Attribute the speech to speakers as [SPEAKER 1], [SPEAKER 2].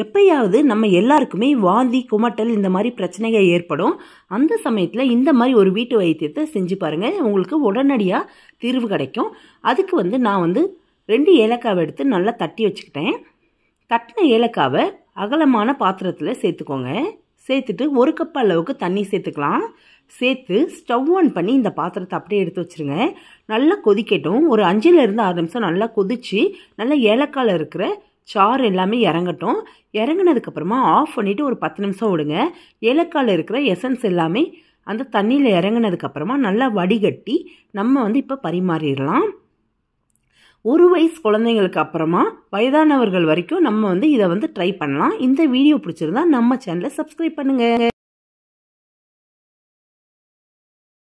[SPEAKER 1] எப்பயாவது நம்ம எல்லாருக்குமே வாந்தி குமட்டல் இந்த மாதிரி பிரச்சனைகள் ஏற்படும் அந்த சமயத்தில் இந்த மாதிரி ஒரு வீட்டு வைத்தியத்தை செஞ்சு பாருங்கள் உங்களுக்கு உடனடியாக தீர்வு கிடைக்கும் அதுக்கு வந்து நான் வந்து ரெண்டு ஏலக்காவை எடுத்து நல்லா தட்டி வச்சுக்கிட்டேன் தட்டின ஏலக்காவை அகலமான பாத்திரத்தில் சேர்த்துக்கோங்க சேர்த்துட்டு ஒரு கப் அளவுக்கு தண்ணி சேர்த்துக்கலாம் சேர்த்து ஸ்டவ் ஆன் பண்ணி இந்த பாத்திரத்தை அப்படியே எடுத்து வச்சுருங்க நல்லா கொதிக்கட்டும் ஒரு அஞ்சுலேருந்து ஆறு நிமிஷம் நல்லா கொதித்து நல்லா ஏலக்காயில் இருக்கிற சாறு எல்லாமே இறங்கட்டும் இறங்கினதுக்கப்புறமா ஆஃப் பண்ணிவிட்டு ஒரு பத்து நிமிஷம் விடுங்க ஏலக்காயில் இருக்கிற எசன்ஸ் எல்லாமே அந்த தண்ணியில் இறங்கினதுக்கப்புறமா நல்லா வடிகட்டி நம்ம வந்து இப்போ பரிமாறிடலாம் ஒரு வயசு குழந்தைங்களுக்கு அப்புறமா வயதானவர்கள் வரைக்கும் நம்ம வந்து இதை வந்து ட்ரை பண்ணலாம் இந்த வீடியோ பிடிச்சிருந்தா நம்ம சேனலை சப்ஸ்கிரைப் பண்ணுங்கள்